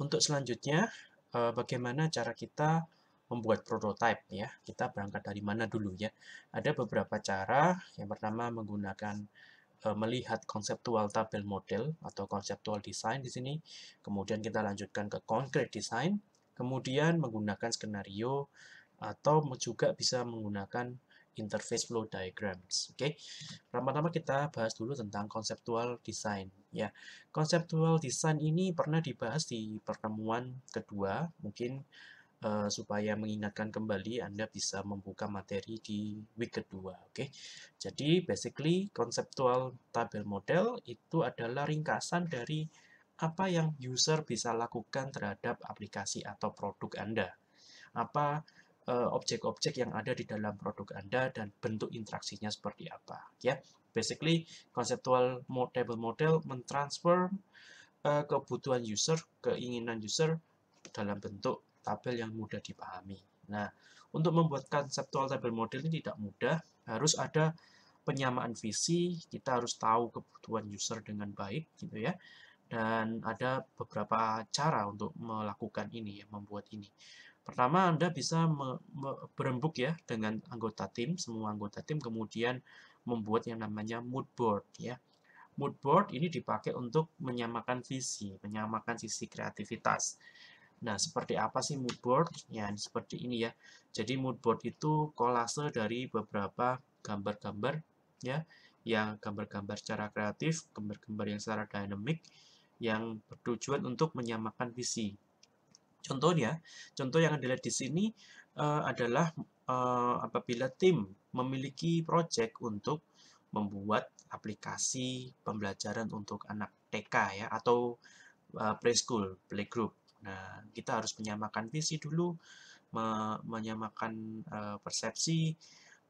untuk selanjutnya, uh, bagaimana cara kita membuat prototype ya. Kita berangkat dari mana dulu ya. Ada beberapa cara. Yang pertama menggunakan eh, melihat konseptual tabel model atau konseptual design di sini. Kemudian kita lanjutkan ke concrete design. Kemudian menggunakan skenario atau juga bisa menggunakan interface flow diagrams. Oke, okay? pertama-tama kita bahas dulu tentang conceptual design. Ya, conceptual design ini pernah dibahas di pertemuan kedua, mungkin uh, supaya mengingatkan kembali Anda bisa membuka materi di week kedua. Oke, okay? jadi basically conceptual tabel model itu adalah ringkasan dari apa yang user bisa lakukan terhadap aplikasi atau produk Anda. Apa Eh, objek-objek yang ada di dalam produk Anda dan bentuk interaksinya seperti apa ya. Basically conceptual table model mentransfer uh, kebutuhan user, keinginan user dalam bentuk tabel yang mudah dipahami. Nah, untuk membuat conceptual table model ini tidak mudah, harus ada penyamaan visi, kita harus tahu kebutuhan user dengan baik gitu ya. Dan ada beberapa cara untuk melakukan ini ya, membuat ini. Pertama, Anda bisa berembuk ya dengan anggota tim, semua anggota tim, kemudian membuat yang namanya mood board ya. Mood board ini dipakai untuk menyamakan visi, menyamakan sisi kreativitas. Nah, seperti apa sih mood board? Ya, seperti ini ya. Jadi mood board itu kolase dari beberapa gambar-gambar ya, yang gambar-gambar secara kreatif, gambar-gambar yang secara dinamik yang bertujuan untuk menyamakan visi Contohnya, contoh yang adalah di sini uh, adalah uh, apabila tim memiliki proyek untuk membuat aplikasi pembelajaran untuk anak TK ya atau uh, preschool, playgroup. Nah, kita harus menyamakan visi dulu, me menyamakan uh, persepsi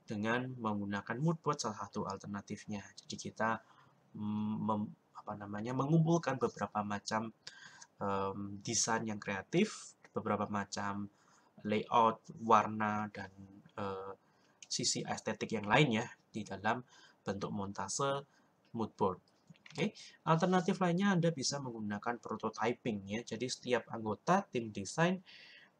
dengan menggunakan moodboard salah satu alternatifnya. Jadi kita mm, mem apa namanya mengumpulkan beberapa macam uh, um, desain yang kreatif, beberapa macam layout, warna, dan uh, sisi estetik yang lainnya di dalam bentuk montase moodboard. Oke, okay. alternatif lainnya Anda bisa menggunakan prototyping ya. Jadi setiap anggota tim desain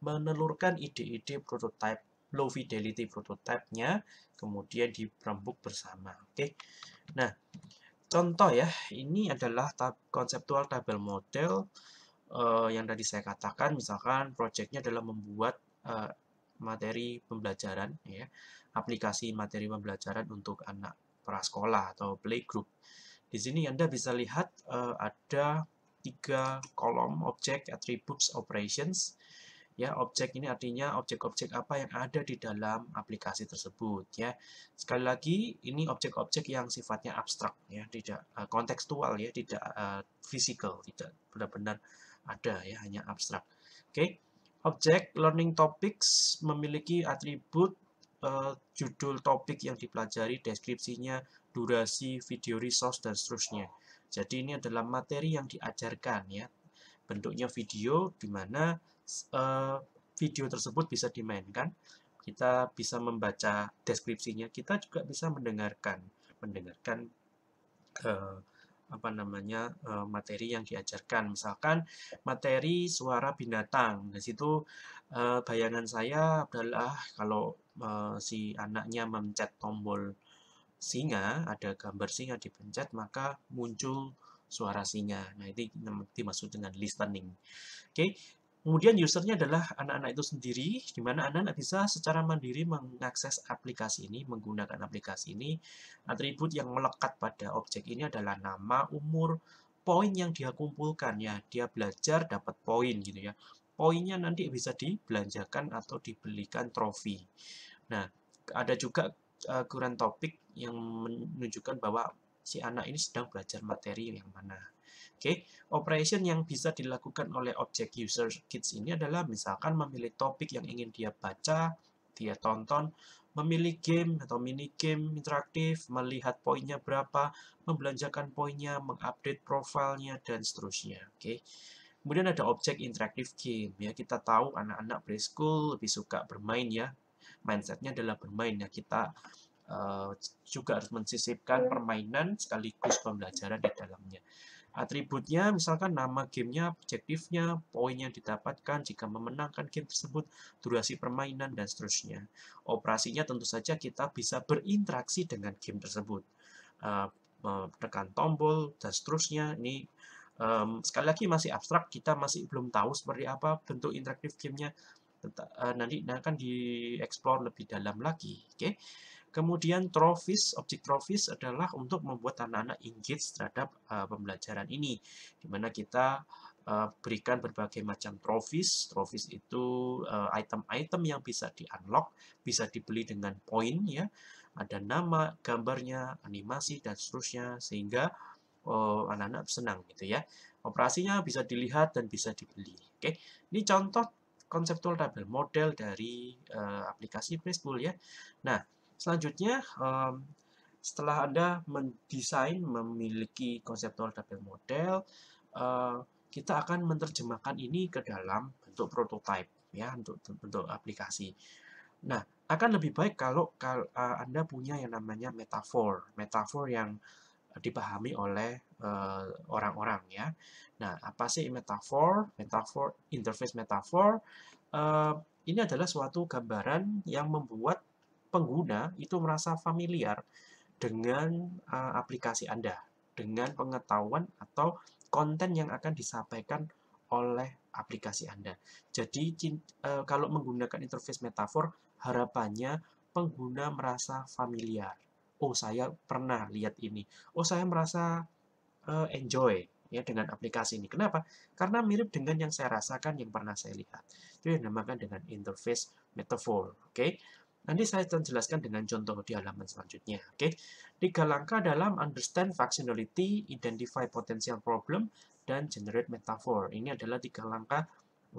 menelurkan ide-ide prototype low fidelity prototype-nya kemudian dirembuk bersama. Oke. Okay. Nah, contoh ya, ini adalah tab konseptual tabel model uh, yang tadi saya katakan misalkan proyeknya adalah membuat uh, materi pembelajaran ya aplikasi materi pembelajaran untuk anak prasekolah atau playgroup di sini anda bisa lihat uh, ada tiga kolom objek attributes operations ya objek ini artinya objek-objek apa yang ada di dalam aplikasi tersebut ya sekali lagi ini objek-objek yang sifatnya abstrak ya tidak uh, kontekstual ya tidak uh, physical tidak benar-benar ada ya, hanya abstrak. Oke. Okay. Objek learning topics memiliki atribut uh, judul topik yang dipelajari, deskripsinya, durasi, video resource dan seterusnya. Jadi ini adalah materi yang diajarkan ya. Bentuknya video di mana uh, video tersebut bisa dimainkan. Kita bisa membaca deskripsinya, kita juga bisa mendengarkan mendengarkan uh, apa namanya eh, materi yang diajarkan misalkan materi suara binatang di situ eh, bayangan saya adalah kalau eh, si anaknya mencet tombol singa ada gambar singa dipencet maka muncul suara singa nah itu dimaksud dengan listening oke Kemudian usernya adalah anak-anak itu sendiri, di mana anak-anak bisa secara mandiri mengakses aplikasi ini, menggunakan aplikasi ini. Atribut yang melekat pada objek ini adalah nama, umur, poin yang dia kumpulkan ya. Dia belajar dapat poin gitu ya. Poinnya nanti bisa dibelanjakan atau dibelikan trofi. Nah, ada juga uh, kurang topik yang menunjukkan bahwa si anak ini sedang belajar materi yang mana. Oke, okay? operation yang bisa dilakukan oleh objek user kids ini adalah misalkan memilih topik yang ingin dia baca, dia tonton, memilih game atau mini game interaktif, melihat poinnya berapa, membelanjakan poinnya, mengupdate profilnya, dan seterusnya. Oke. Okay? Kemudian ada objek interaktif game ya kita tahu anak-anak preschool lebih suka bermain ya mindsetnya adalah bermain ya kita uh, juga harus mensisipkan permainan sekaligus pembelajaran di dalamnya. Atributnya misalkan nama gamenya, objektifnya, poin yang didapatkan jika memenangkan game tersebut, durasi permainan, dan seterusnya. Operasinya tentu saja kita bisa berinteraksi dengan game tersebut. Uh, eh, tekan tombol, dan seterusnya. Ini sekali lagi masih abstrak, kita masih belum tahu seperti apa bentuk interaktif gamenya. Eh, nanti uh, nanti akan dieksplor lebih dalam lagi. Oke. Okay? Kemudian trofis, objek trofis adalah untuk membuat anak-anak engage terhadap uh, pembelajaran ini, di mana kita uh, berikan berbagai macam trofis. Trofis itu eh, item-item uh, yang bisa di-unlock, bisa dibeli dengan poin ya. Ada nama, gambarnya, animasi dan seterusnya sehingga oh, anak-anak uh, senang gitu ya. Operasinya bisa dilihat dan bisa dibeli. Oke. Okay? Ini contoh konseptual tabel model dari uh, aplikasi Preschool ya. Nah, Selanjutnya, um, setelah Anda mendesain memiliki konseptual double model, uh, kita akan menerjemahkan ini ke dalam bentuk prototype ya untuk bentuk aplikasi. Nah, akan lebih baik kalau, kalau uh, eh, Anda punya yang namanya metafor, metafor yang dipahami oleh eh, orang-orang uh, ya. Nah, apa sih metafor? Metafor interface metafor uh, ini adalah suatu gambaran yang membuat pengguna itu merasa familiar dengan uh, aplikasi Anda, dengan pengetahuan atau konten yang akan disampaikan oleh aplikasi Anda. Jadi uh, kalau menggunakan interface metafor, harapannya pengguna merasa familiar. Oh, saya pernah lihat ini. Oh, saya merasa uh, enjoy ya dengan aplikasi ini. Kenapa? Karena mirip dengan yang saya rasakan yang pernah saya lihat. Itu yang dinamakan dengan interface metafor. Oke. Okay? Nanti saya akan jelaskan dengan contoh di halaman selanjutnya. Oke, okay? tiga langkah dalam understand functionality, identify potential problem, dan generate metaphor. Ini adalah tiga langkah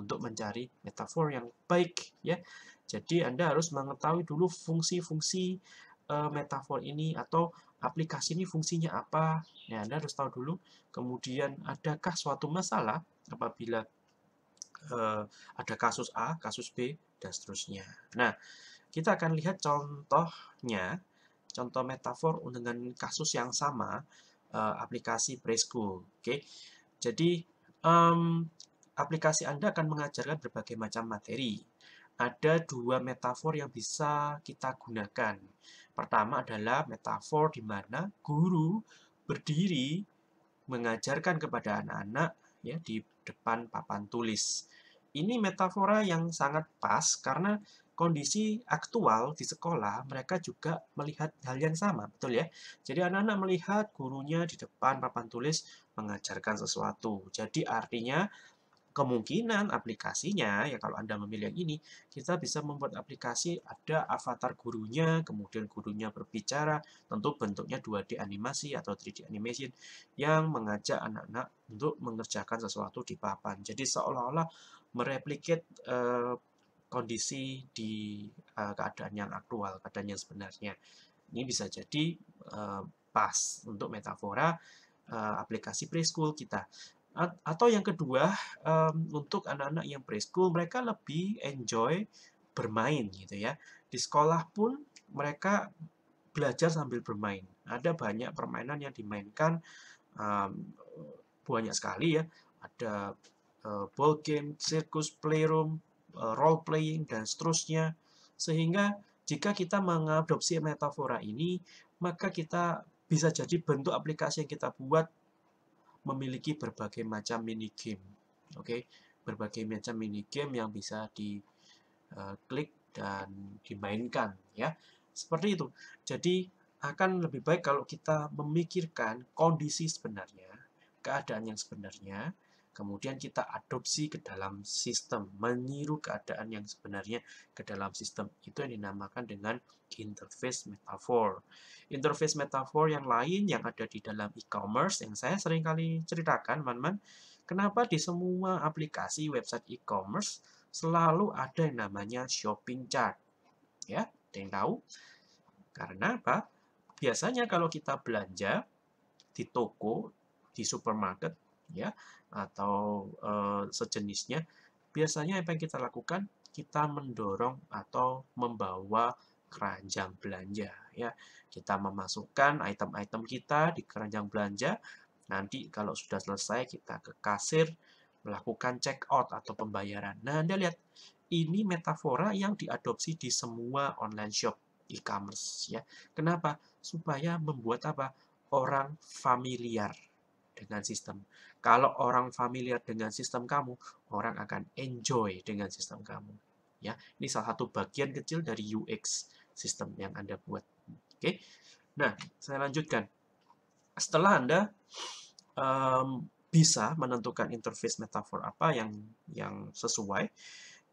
untuk mencari metafor yang baik. ya. Jadi Anda harus mengetahui dulu fungsi-fungsi uh, eh, metafor ini atau aplikasi ini fungsinya apa. ya Anda harus tahu dulu. Kemudian adakah suatu masalah apabila uh, ada kasus A, kasus B, dan seterusnya. Nah, kita akan lihat contohnya, contoh metafor dengan kasus yang sama uh, aplikasi preschool. Oke, okay? jadi um, aplikasi Anda akan mengajarkan berbagai macam materi. Ada dua metafor yang bisa kita gunakan. Pertama adalah metafor di mana guru berdiri mengajarkan kepada anak-anak ya di depan papan tulis. Ini metafora yang sangat pas karena kondisi aktual di sekolah, mereka juga melihat hal yang sama, betul ya? Jadi anak-anak melihat gurunya di depan papan tulis mengajarkan sesuatu. Jadi artinya kemungkinan aplikasinya ya kalau Anda memilih yang ini kita bisa membuat aplikasi ada avatar gurunya kemudian gurunya berbicara tentu bentuknya 2D animasi atau 3D animation yang mengajak anak-anak untuk mengerjakan sesuatu di papan jadi seolah-olah mereplikat uh, eh, kondisi di uh, keadaan yang aktual, keadaan yang sebenarnya. Ini bisa jadi uh, pas untuk metafora uh, aplikasi preschool kita. A atau yang kedua, um, untuk anak-anak yang preschool, mereka lebih enjoy bermain gitu ya. Di sekolah pun mereka belajar sambil bermain. Ada banyak permainan yang dimainkan, um, banyak sekali ya. Ada uh, ball game, circus, playroom, Eh, role playing, dan seterusnya. Sehingga jika kita mengadopsi metafora ini, maka kita bisa jadi bentuk aplikasi yang kita buat memiliki berbagai macam mini game. Oke, berbagai macam mini game yang bisa diklik eh, dan dimainkan ya. Seperti itu. Jadi akan lebih baik kalau kita memikirkan kondisi sebenarnya, keadaan yang sebenarnya, kemudian kita adopsi ke dalam sistem, meniru keadaan yang sebenarnya ke dalam sistem. Itu yang dinamakan dengan interface metaphor. Interface metaphor yang lain yang ada di dalam e-commerce yang saya sering kali ceritakan, teman-teman, kenapa di semua aplikasi website e-commerce selalu ada yang namanya shopping chart. Ya, ada yang tahu? Karena apa? Biasanya kalau kita belanja di toko, di supermarket, ya atau e, sejenisnya biasanya apa yang kita lakukan kita mendorong atau membawa keranjang belanja ya kita memasukkan item-item kita di keranjang belanja nanti kalau sudah selesai kita ke kasir melakukan check out atau pembayaran nah anda lihat ini metafora yang diadopsi di semua online shop e-commerce ya kenapa supaya membuat apa orang familiar dengan sistem kalau orang familiar dengan sistem kamu, orang akan enjoy dengan sistem kamu. Ya, ini salah satu bagian kecil dari UX sistem yang Anda buat. Oke. Nah, saya lanjutkan. Setelah Anda um, bisa menentukan interface metafor apa yang yang sesuai,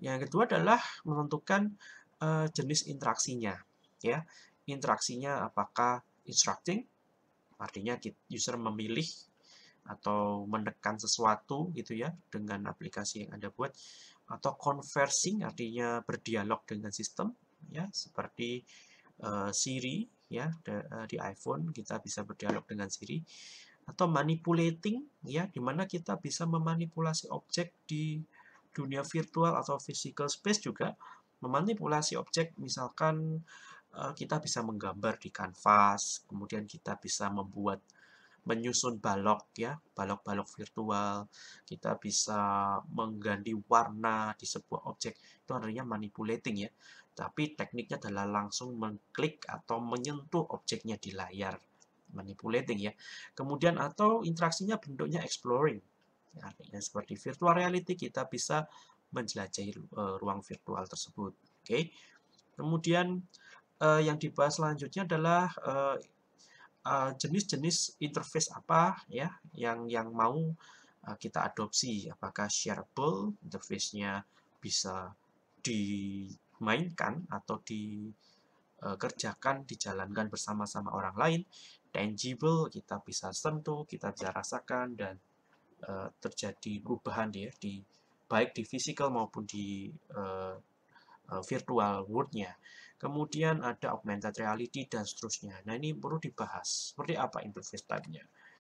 yang kedua adalah menentukan uh, jenis interaksinya. Ya, interaksinya apakah instructing, artinya user memilih atau menekan sesuatu gitu ya dengan aplikasi yang Anda buat atau conversing artinya berdialog dengan sistem ya seperti uh, Siri ya de, uh, di iPhone kita bisa berdialog dengan Siri atau manipulating ya dimana kita bisa memanipulasi objek di dunia virtual atau physical space juga memanipulasi objek misalkan uh, kita bisa menggambar di kanvas kemudian kita bisa membuat menyusun balok ya, balok-balok virtual. Kita bisa mengganti warna di sebuah objek. Itu artinya manipulating ya. Tapi tekniknya adalah langsung mengklik atau menyentuh objeknya di layar. Manipulating ya. Kemudian atau interaksinya bentuknya exploring. Artinya seperti virtual reality kita bisa menjelajahi eh, ruang virtual tersebut. Oke. Okay. Kemudian uh, yang dibahas selanjutnya adalah uh, Eh, jenis-jenis uh, interface apa ya yang yang mau uh, kita adopsi apakah shareable interface-nya bisa dimainkan atau dikerjakan eh, dijalankan bersama-sama orang lain tangible kita bisa sentuh kita bisa rasakan dan uh, terjadi perubahan ya di baik di physical maupun di uh, Eh, virtual world-nya. Kemudian ada augmented reality dan seterusnya. Nah, ini perlu dibahas. Seperti apa interface type-nya.